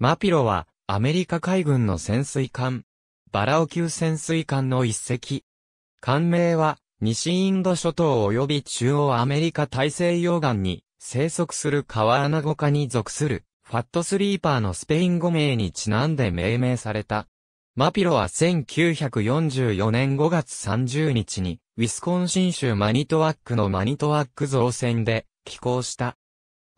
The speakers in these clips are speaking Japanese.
マピロは、アメリカ海軍の潜水艦、バラオ級潜水艦の一隻。艦名は、西インド諸島及び中央アメリカ大西洋岸に生息する川アナゴ科に属する、ファットスリーパーのスペイン語名にちなんで命名された。マピロは1944年5月30日に、ウィスコンシン州マニトワックのマニトワック造船で寄港した。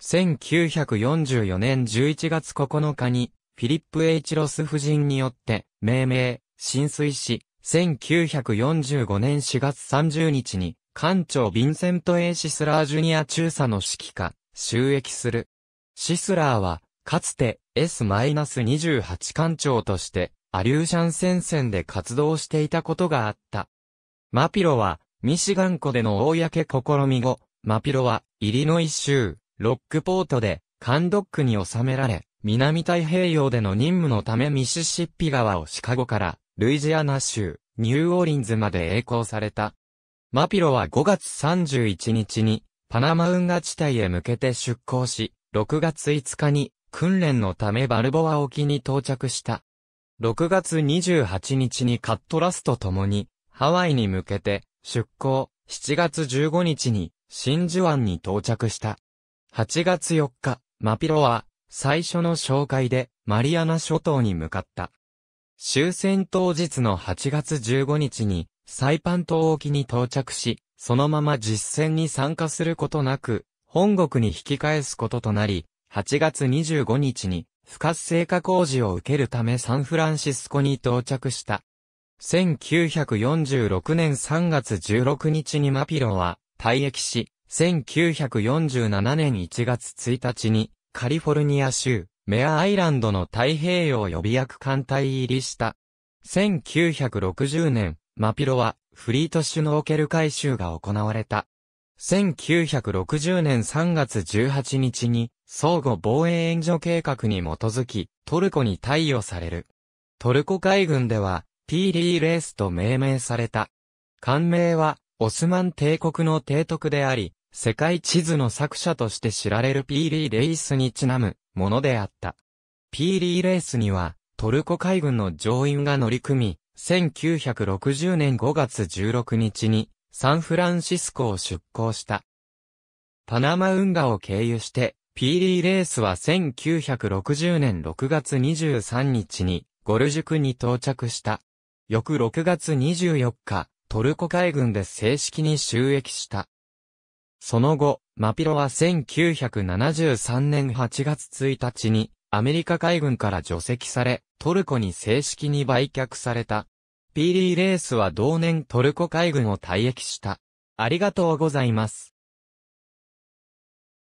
1944年11月9日に、フィリップ・ H・ ロス夫人によって、命名、浸水し、1945年4月30日に、艦長ヴィンセント・ A・ シスラー・ジュニア中佐の指揮下、収益する。シスラーは、かつて S-28 艦長として、アリューシャン戦線で活動していたことがあった。マピロは、ミシガン湖での公試み後、マピロは、イリノイ州、ロックポートで、カンドックに収められ、南太平洋での任務のためミシシッピ川をシカゴから、ルイジアナ州、ニューオーリンズまで栄光された。マピロは5月31日に、パナマ運河地帯へ向けて出港し、6月5日に、訓練のためバルボア沖に到着した。6月28日にカットラスと共に、ハワイに向けて、出港、7月15日に、真珠湾に到着した。8月4日、マピロは、最初の紹介で、マリアナ諸島に向かった。終戦当日の8月15日に、サイパン島沖に到着し、そのまま実戦に参加することなく、本国に引き返すこととなり、8月25日に、不活性化工事を受けるためサンフランシスコに到着した。1946年3月16日にマピロは、退役し、1947年1月1日に、カリフォルニア州、メアアイランドの太平洋予備役艦隊入りした。1960年、マピロは、フリートシュノーケル回収が行われた。1960年3月18日に、相互防衛援助計画に基づき、トルコに貸与される。トルコ海軍では、ピーリーレースと命名された。艦名は、オスマン帝国の帝徳であり、世界地図の作者として知られるピーリーレイスにちなむものであった。ピーリーレースには、トルコ海軍の乗員が乗り組み、1960年5月16日に、サンフランシスコを出港した。パナマ運河を経由して、ピーリーレースは1960年6月23日に、ゴルジュクに到着した。翌6月24日、トルコ海軍で正式に収益した。その後、マピロは1973年8月1日にアメリカ海軍から除籍され、トルコに正式に売却された。ピーリーレースは同年トルコ海軍を退役した。ありがとうございます。